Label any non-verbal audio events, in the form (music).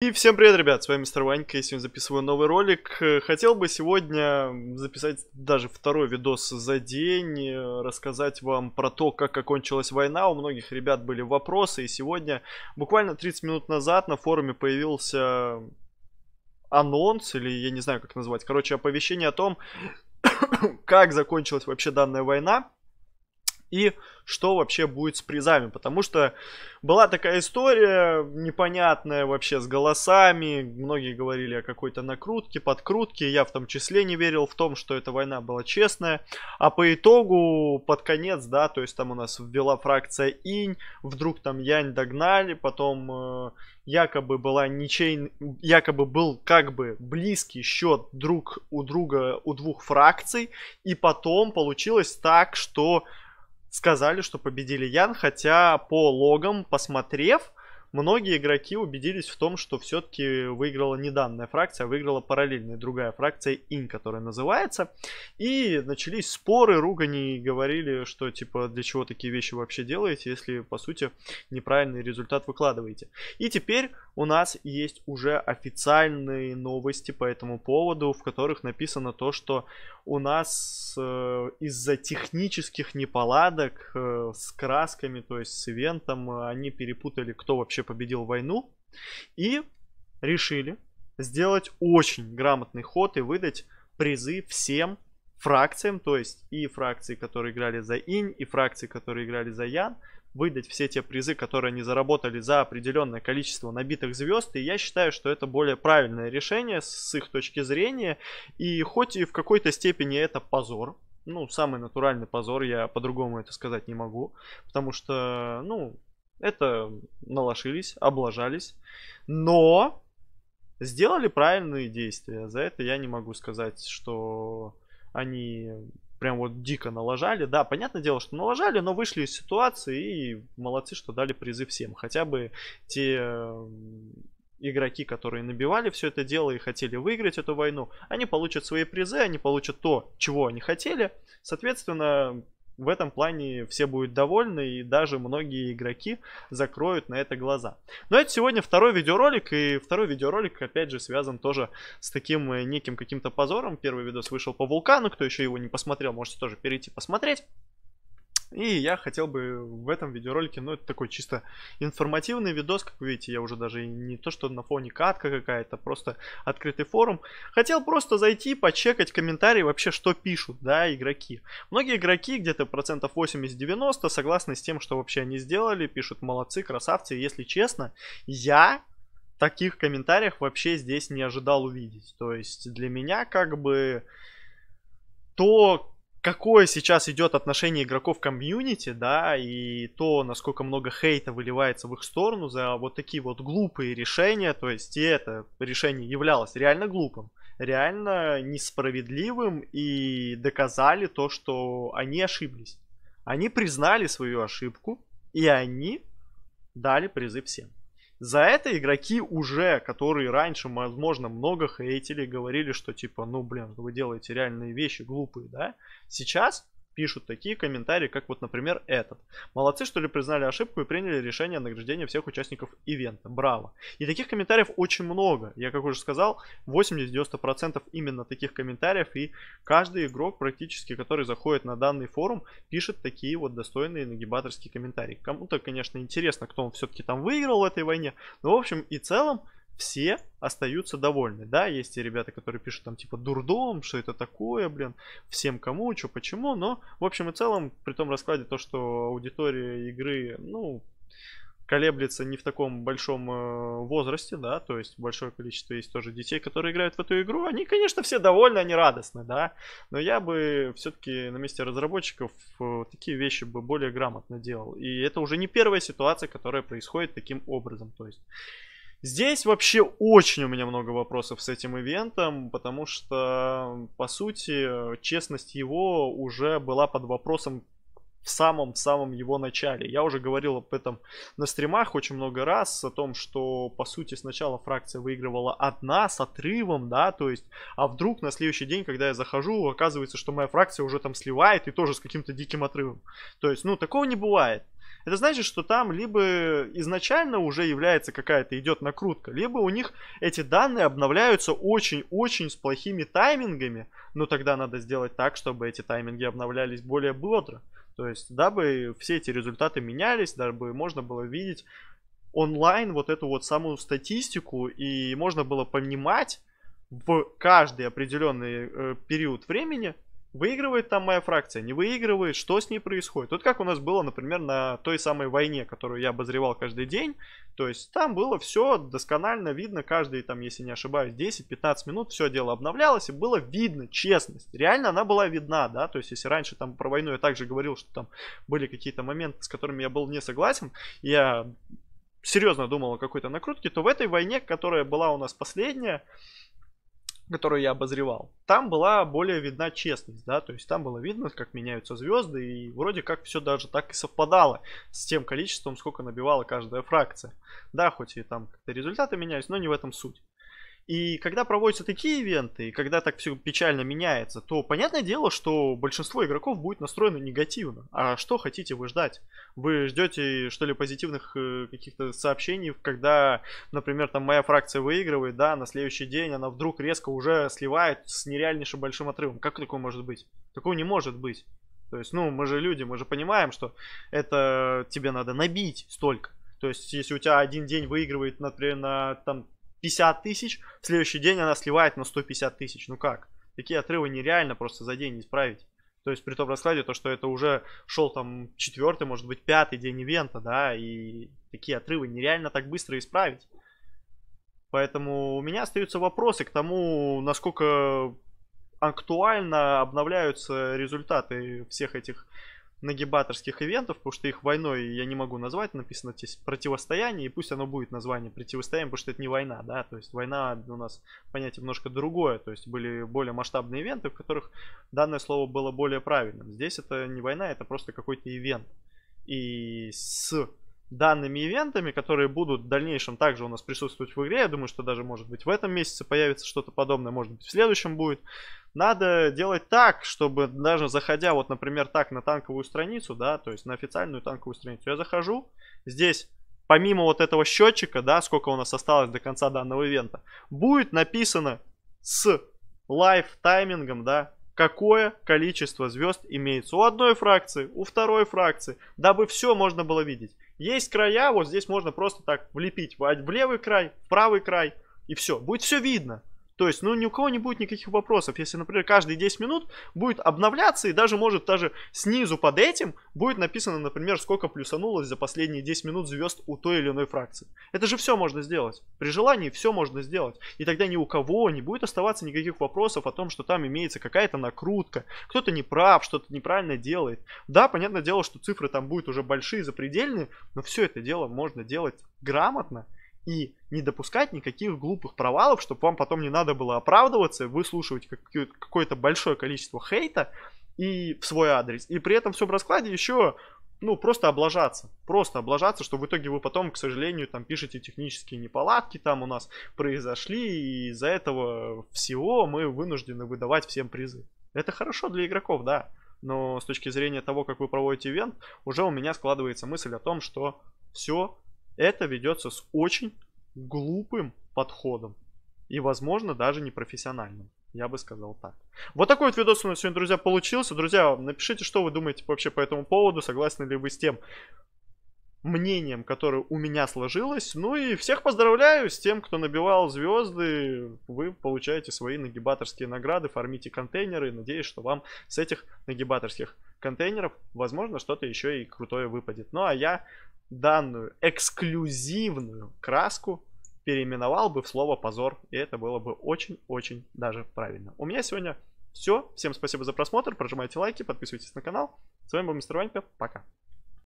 И всем привет, ребят, с вами Мистер Ванька, и сегодня записываю новый ролик. Хотел бы сегодня записать даже второй видос за день, э, рассказать вам про то, как окончилась война. У многих ребят были вопросы, и сегодня, буквально 30 минут назад, на форуме появился анонс, или я не знаю, как назвать, короче, оповещение о том, (coughs) как закончилась вообще данная война и что вообще будет с призами. Потому что была такая история непонятная вообще с голосами. Многие говорили о какой-то накрутке, подкрутке. Я в том числе не верил в том, что эта война была честная. А по итогу, под конец, да, то есть там у нас ввела фракция Инь, вдруг там Янь догнали, потом э, якобы была ничей, якобы был как бы близкий счет друг у друга, у двух фракций. И потом получилось так, что сказали, что победили Ян, хотя по логам, посмотрев, многие игроки убедились в том, что все-таки выиграла не данная фракция, а выиграла параллельная другая фракция Ин, которая называется. И начались споры, ругани и говорили, что типа для чего такие вещи вообще делаете, если по сути неправильный результат выкладываете. И теперь у нас есть уже официальные новости по этому поводу, в которых написано то, что у нас э, из-за технических неполадок э, с красками, то есть с ивентом, они перепутали, кто вообще победил войну, и решили сделать очень грамотный ход и выдать призы всем фракциям, то есть и фракции, которые играли за Инь, и фракции, которые играли за Ян, выдать все те призы, которые они заработали за определенное количество набитых звезд. И я считаю, что это более правильное решение с их точки зрения. И хоть и в какой-то степени это позор, ну, самый натуральный позор, я по-другому это сказать не могу, потому что, ну, это налошились, облажались, но сделали правильные действия. За это я не могу сказать, что они прям вот дико налажали. Да, понятное дело, что налажали, но вышли из ситуации и молодцы, что дали призы всем. Хотя бы те игроки, которые набивали все это дело и хотели выиграть эту войну, они получат свои призы, они получат то, чего они хотели. Соответственно, в этом плане все будут довольны и даже многие игроки закроют на это глаза. Но это сегодня второй видеоролик, и второй видеоролик опять же связан тоже с таким э, неким каким-то позором. Первый видос вышел по вулкану, кто еще его не посмотрел, можете тоже перейти посмотреть. И я хотел бы в этом видеоролике, ну это такой чисто информативный видос, как вы видите, я уже даже не то что на фоне катка какая-то, просто открытый форум. Хотел просто зайти, почекать комментарии вообще, что пишут, да, игроки. Многие игроки, где-то процентов 80-90, согласны с тем, что вообще они сделали, пишут молодцы, красавцы. Если честно, я таких комментариях вообще здесь не ожидал увидеть. То есть для меня как бы то, какое сейчас идет отношение игроков к комьюнити, да, и то, насколько много хейта выливается в их сторону за вот такие вот глупые решения, то есть и это решение являлось реально глупым, реально несправедливым и доказали то, что они ошиблись. Они признали свою ошибку, и они дали призы всем. За это игроки уже, которые раньше, возможно, много хейтили, говорили, что типа, ну блин, вы делаете реальные вещи глупые, да? Сейчас пишут такие комментарии, как вот, например, этот. Молодцы, что ли, признали ошибку и приняли решение о награждении всех участников ивента. Браво. И таких комментариев очень много. Я, как уже сказал, 80-90% именно таких комментариев. И каждый игрок практически, который заходит на данный форум, пишет такие вот достойные нагибаторские комментарии. Кому-то, конечно, интересно, кто он все-таки там выиграл в этой войне. Но, в общем и целом, все остаются довольны. Да, есть и ребята, которые пишут там типа дурдом, что это такое, блин, всем кому, что почему, но в общем и целом, при том раскладе то, что аудитория игры, ну, колеблется не в таком большом э, возрасте, да, то есть большое количество есть тоже детей, которые играют в эту игру, они, конечно, все довольны, они радостны, да, но я бы все-таки на месте разработчиков э, такие вещи бы более грамотно делал, и это уже не первая ситуация, которая происходит таким образом, то есть Здесь вообще очень у меня много вопросов с этим ивентом, потому что, по сути, честность его уже была под вопросом в самом-самом его начале. Я уже говорил об этом на стримах очень много раз, о том, что, по сути, сначала фракция выигрывала одна с отрывом, да, то есть, а вдруг на следующий день, когда я захожу, оказывается, что моя фракция уже там сливает и тоже с каким-то диким отрывом. То есть, ну, такого не бывает это значит, что там либо изначально уже является какая-то идет накрутка, либо у них эти данные обновляются очень-очень с плохими таймингами, но ну, тогда надо сделать так, чтобы эти тайминги обновлялись более бодро. То есть, дабы все эти результаты менялись, дабы можно было видеть онлайн вот эту вот самую статистику, и можно было понимать в каждый определенный э, период времени, Выигрывает там моя фракция, не выигрывает, что с ней происходит. Вот как у нас было, например, на той самой войне, которую я обозревал каждый день. То есть там было все досконально видно, каждые там, если не ошибаюсь, 10-15 минут все дело обновлялось, и было видно честность. Реально она была видна, да, то есть если раньше там про войну я также говорил, что там были какие-то моменты, с которыми я был не согласен, я серьезно думал о какой-то накрутке, то в этой войне, которая была у нас последняя, которую я обозревал, там была более видна честность, да, то есть там было видно, как меняются звезды, и вроде как все даже так и совпадало с тем количеством, сколько набивала каждая фракция. Да, хоть и там какие то результаты менялись, но не в этом суть. И когда проводятся такие ивенты, и когда так все печально меняется, то понятное дело, что большинство игроков будет настроено негативно. А что хотите вы ждать? Вы ждете, что ли, позитивных э, каких-то сообщений, когда, например, там моя фракция выигрывает, да, на следующий день она вдруг резко уже сливает с нереальнейшим большим отрывом. Как такое может быть? Такого не может быть. То есть, ну, мы же люди, мы же понимаем, что это тебе надо набить столько. То есть, если у тебя один день выигрывает, например, на там 50 тысяч, в следующий день она сливает на 150 тысяч. Ну как? Такие отрывы нереально просто за день исправить. То есть при том раскладе, то что это уже шел там четвертый, может быть, пятый день ивента, да, и такие отрывы нереально так быстро исправить. Поэтому у меня остаются вопросы к тому, насколько актуально обновляются результаты всех этих нагибаторских ивентов, потому что их войной я не могу назвать, написано здесь противостояние, и пусть оно будет название противостояние, потому что это не война, да, то есть война у нас понятие немножко другое, то есть были более масштабные ивенты, в которых данное слово было более правильным. Здесь это не война, это просто какой-то ивент. И с данными ивентами, которые будут в дальнейшем также у нас присутствовать в игре. Я думаю, что даже, может быть, в этом месяце появится что-то подобное, может быть, в следующем будет. Надо делать так, чтобы даже заходя, вот, например, так на танковую страницу, да, то есть на официальную танковую страницу, я захожу, здесь помимо вот этого счетчика, да, сколько у нас осталось до конца данного ивента, будет написано с лайф таймингом, да, какое количество звезд имеется у одной фракции, у второй фракции, дабы все можно было видеть. Есть края, вот здесь можно просто так влепить в левый край, в правый край, и все, будет все видно. То есть, ну, ни у кого не будет никаких вопросов, если, например, каждые 10 минут будет обновляться, и даже, может, даже снизу под этим будет написано, например, сколько плюсанулось за последние 10 минут звезд у той или иной фракции. Это же все можно сделать. При желании все можно сделать. И тогда ни у кого не будет оставаться никаких вопросов о том, что там имеется какая-то накрутка, кто-то не прав, что-то неправильно делает. Да, понятное дело, что цифры там будут уже большие, запредельные, но все это дело можно делать грамотно и не допускать никаких глупых провалов, чтобы вам потом не надо было оправдываться, выслушивать какое-то большое количество хейта и в свой адрес. И при этом все в раскладе еще ну, просто облажаться. Просто облажаться, что в итоге вы потом, к сожалению, там пишете технические неполадки, там у нас произошли, и из-за этого всего мы вынуждены выдавать всем призы. Это хорошо для игроков, да. Но с точки зрения того, как вы проводите ивент, уже у меня складывается мысль о том, что все это ведется с очень глупым подходом и, возможно, даже непрофессиональным. Я бы сказал так. Вот такой вот видос у нас сегодня, друзья, получился. Друзья, напишите, что вы думаете вообще по этому поводу. Согласны ли вы с тем мнением, которое у меня сложилось. Ну и всех поздравляю с тем, кто набивал звезды. Вы получаете свои нагибаторские награды, фармите контейнеры. Надеюсь, что вам с этих нагибаторских контейнеров, возможно, что-то еще и крутое выпадет. Ну а я данную эксклюзивную краску переименовал бы в слово позор, и это было бы очень-очень даже правильно. У меня сегодня все. Всем спасибо за просмотр, прожимайте лайки, подписывайтесь на канал. С вами был Мистер Ванька, пока.